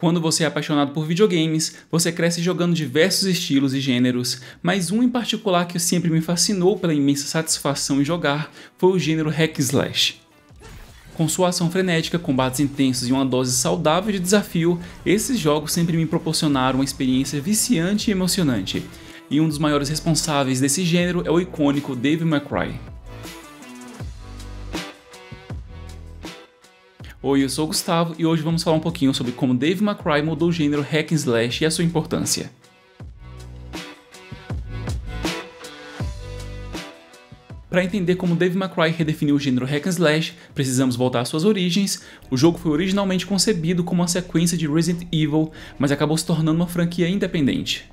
Quando você é apaixonado por videogames, você cresce jogando diversos estilos e gêneros, mas um em particular que sempre me fascinou pela imensa satisfação em jogar foi o gênero hack slash. Com sua ação frenética, combates intensos e uma dose saudável de desafio, esses jogos sempre me proporcionaram uma experiência viciante e emocionante. E um dos maiores responsáveis desse gênero é o icônico Dave McRae. Oi, eu sou o Gustavo e hoje vamos falar um pouquinho sobre como Dave McCray mudou o gênero hack and slash e a sua importância. Para entender como Dave McCray redefiniu o gênero hack and slash, precisamos voltar às suas origens. O jogo foi originalmente concebido como uma sequência de Resident Evil, mas acabou se tornando uma franquia independente.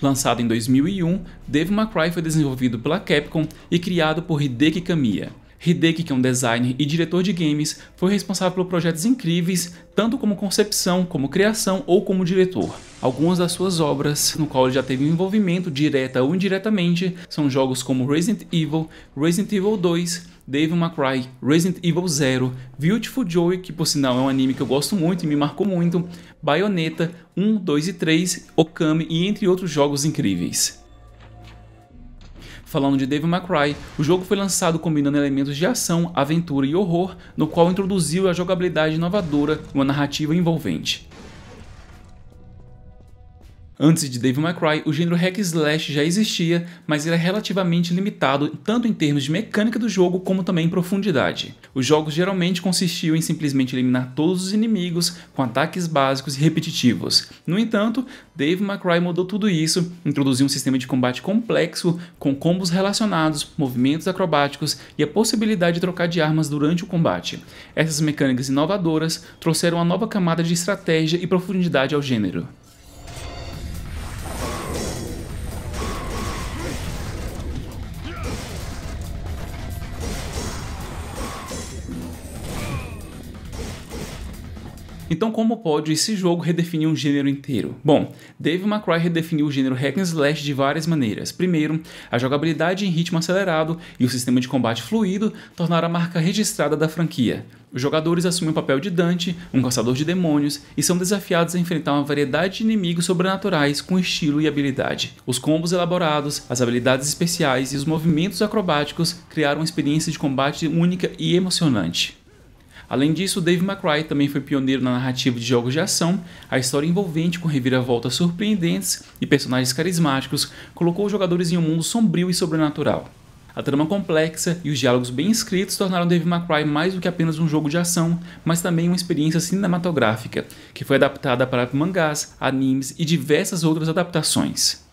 Lançado em 2001, Dave McCray foi desenvolvido pela Capcom e criado por Hideki Kamiya. Hideki, que é um designer e diretor de games, foi responsável por projetos incríveis, tanto como concepção, como criação ou como diretor. Algumas das suas obras, no qual ele já teve um envolvimento direta ou indiretamente, são jogos como Resident Evil, Resident Evil 2, Devil May Cry, Resident Evil Zero, Beautiful Joy, que por sinal é um anime que eu gosto muito e me marcou muito, Bayonetta 1, 2 e 3, Okami e entre outros jogos incríveis falando de Devil May Cry, o jogo foi lançado combinando elementos de ação, aventura e horror, no qual introduziu a jogabilidade inovadora e uma narrativa envolvente. Antes de Dave McCray, o gênero hack slash já existia, mas era é relativamente limitado tanto em termos de mecânica do jogo como também em profundidade. Os jogos geralmente consistiam em simplesmente eliminar todos os inimigos com ataques básicos e repetitivos. No entanto, Dave McCray mudou tudo isso, introduziu um sistema de combate complexo com combos relacionados, movimentos acrobáticos e a possibilidade de trocar de armas durante o combate. Essas mecânicas inovadoras trouxeram uma nova camada de estratégia e profundidade ao gênero. Então, como pode esse jogo redefinir um gênero inteiro? Bom, Dave McCry redefiniu o gênero hack and slash de várias maneiras. Primeiro, a jogabilidade em ritmo acelerado e o sistema de combate fluido tornaram a marca registrada da franquia. Os jogadores assumem o papel de Dante, um caçador de demônios, e são desafiados a enfrentar uma variedade de inimigos sobrenaturais com estilo e habilidade. Os combos elaborados, as habilidades especiais e os movimentos acrobáticos criaram uma experiência de combate única e emocionante. Além disso, Dave McCray também foi pioneiro na narrativa de jogos de ação. A história envolvente com reviravoltas surpreendentes e personagens carismáticos colocou os jogadores em um mundo sombrio e sobrenatural. A trama complexa e os diálogos bem escritos tornaram Dave McCray mais do que apenas um jogo de ação, mas também uma experiência cinematográfica, que foi adaptada para mangás, animes e diversas outras adaptações.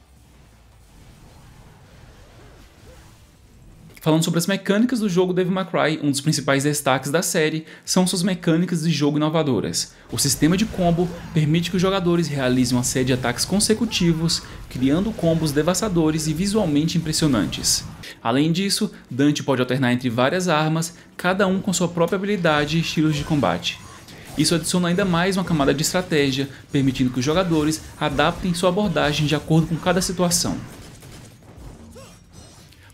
Falando sobre as mecânicas do jogo Devil May Cry, um dos principais destaques da série são suas mecânicas de jogo inovadoras. O sistema de combo permite que os jogadores realizem uma série de ataques consecutivos, criando combos devastadores e visualmente impressionantes. Além disso, Dante pode alternar entre várias armas, cada um com sua própria habilidade e estilos de combate. Isso adiciona ainda mais uma camada de estratégia, permitindo que os jogadores adaptem sua abordagem de acordo com cada situação.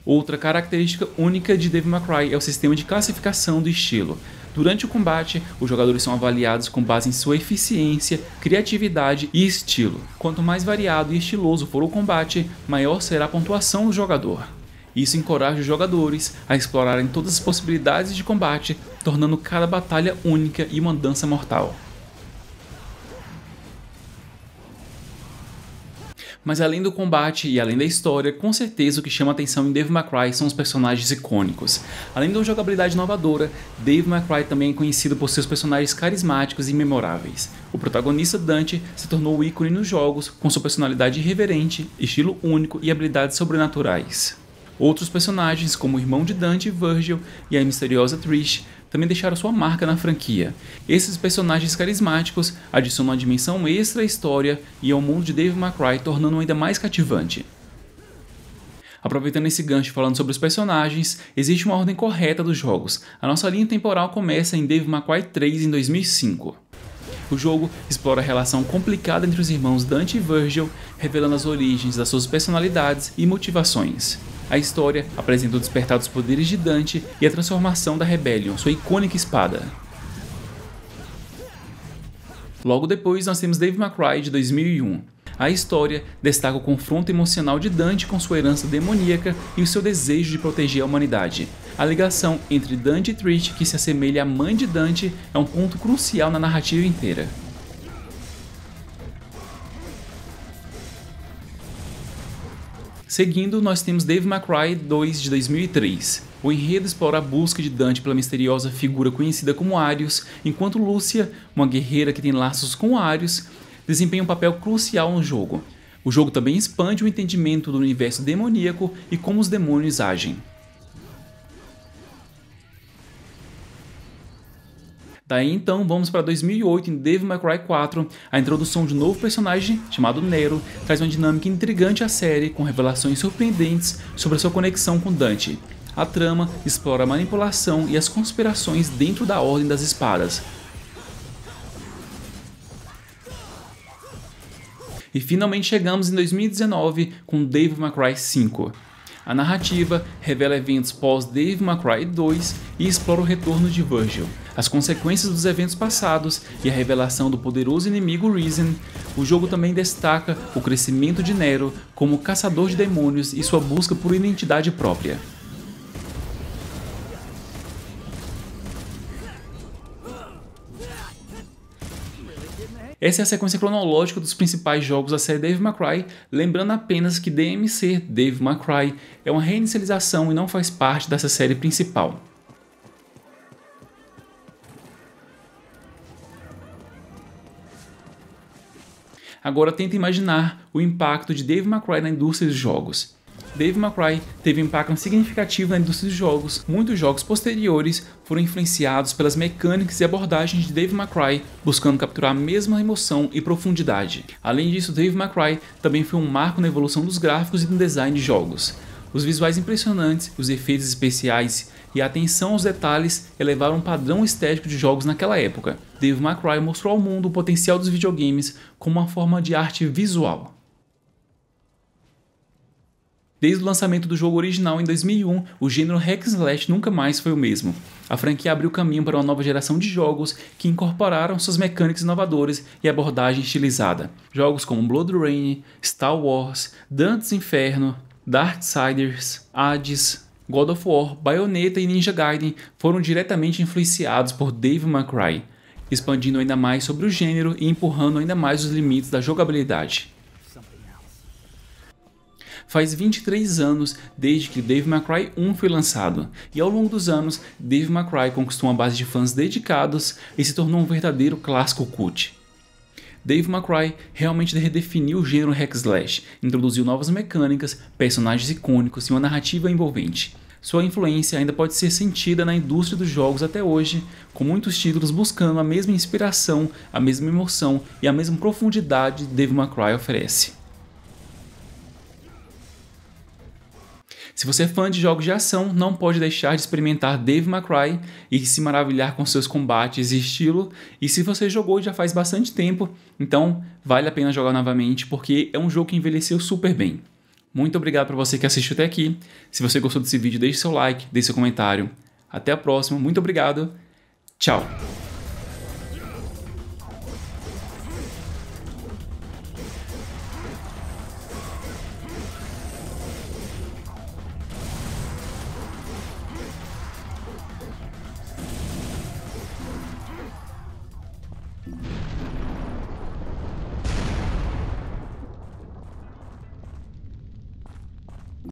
Outra característica única de Devil May Cry é o sistema de classificação do estilo. Durante o combate, os jogadores são avaliados com base em sua eficiência, criatividade e estilo. Quanto mais variado e estiloso for o combate, maior será a pontuação do jogador. Isso encoraja os jogadores a explorarem todas as possibilidades de combate, tornando cada batalha única e uma dança mortal. Mas além do combate e além da história, com certeza o que chama atenção em Dave May são os personagens icônicos. Além de uma jogabilidade inovadora, Dave May também é conhecido por seus personagens carismáticos e memoráveis. O protagonista Dante se tornou o ícone nos jogos com sua personalidade irreverente, estilo único e habilidades sobrenaturais. Outros personagens, como o irmão de Dante, Virgil, e a misteriosa Trish, também deixaram sua marca na franquia. Esses personagens carismáticos adicionam uma dimensão extra à história e ao mundo de Dave McCray, tornando-o ainda mais cativante. Aproveitando esse gancho falando sobre os personagens, existe uma ordem correta dos jogos. A nossa linha temporal começa em Dave McCray 3 em 2005. O jogo explora a relação complicada entre os irmãos Dante e Virgil, revelando as origens das suas personalidades e motivações. A história apresenta o despertar dos poderes de Dante e a transformação da Rebellion, sua icônica espada. Logo depois, nós temos Dave McRae de 2001. A história destaca o confronto emocional de Dante com sua herança demoníaca e o seu desejo de proteger a humanidade. A ligação entre Dante e Trish, que se assemelha à mãe de Dante, é um ponto crucial na narrativa inteira. Seguindo, nós temos Dave McRae 2 de 2003. O enredo explora a busca de Dante pela misteriosa figura conhecida como Arius, enquanto Lúcia, uma guerreira que tem laços com Arius, desempenha um papel crucial no jogo. O jogo também expande o entendimento do universo demoníaco e como os demônios agem. Daí tá então vamos para 2008 em Devil May Cry 4, a introdução de um novo personagem chamado Nero traz uma dinâmica intrigante à série com revelações surpreendentes sobre sua conexão com Dante. A trama explora a manipulação e as conspirações dentro da Ordem das Espadas. E finalmente chegamos em 2019 com Devil May Cry 5. A narrativa revela eventos pós Devil May Cry 2 e explora o retorno de Virgil as consequências dos eventos passados e a revelação do poderoso inimigo Reason, o jogo também destaca o crescimento de Nero como caçador de demônios e sua busca por identidade própria. Essa é a sequência cronológica dos principais jogos da série Dave McCry, lembrando apenas que DMC Dave McCry é uma reinicialização e não faz parte dessa série principal. Agora tenta imaginar o impacto de Dave McCray na indústria dos jogos. Dave McCray teve um impacto significativo na indústria dos jogos. Muitos jogos posteriores foram influenciados pelas mecânicas e abordagens de Dave McCray, buscando capturar a mesma emoção e profundidade. Além disso, Dave McCray também foi um marco na evolução dos gráficos e no design de jogos. Os visuais impressionantes, os efeitos especiais e a atenção aos detalhes elevaram o padrão estético de jogos naquela época. Dave McCray mostrou ao mundo o potencial dos videogames como uma forma de arte visual. Desde o lançamento do jogo original em 2001, o gênero hack slash nunca mais foi o mesmo. A franquia abriu caminho para uma nova geração de jogos que incorporaram suas mecânicas inovadoras e abordagem estilizada. Jogos como Blood Rain, Star Wars, Dante's Inferno, Darksiders, Hades, God of War, Bayonetta e Ninja Gaiden foram diretamente influenciados por Dave McRae, expandindo ainda mais sobre o gênero e empurrando ainda mais os limites da jogabilidade. Faz 23 anos desde que Dave McRae 1 foi lançado, e ao longo dos anos, Dave McRae conquistou uma base de fãs dedicados e se tornou um verdadeiro clássico cult. Dave McCray realmente redefiniu o gênero hack slash, introduziu novas mecânicas, personagens icônicos e uma narrativa envolvente. Sua influência ainda pode ser sentida na indústria dos jogos até hoje, com muitos títulos buscando a mesma inspiração, a mesma emoção e a mesma profundidade que Dave McCray oferece. Se você é fã de jogos de ação, não pode deixar de experimentar Dave McCry e se maravilhar com seus combates e estilo. E se você jogou já faz bastante tempo, então vale a pena jogar novamente porque é um jogo que envelheceu super bem. Muito obrigado para você que assistiu até aqui. Se você gostou desse vídeo, deixe seu like, deixe seu comentário. Até a próxima, muito obrigado. Tchau.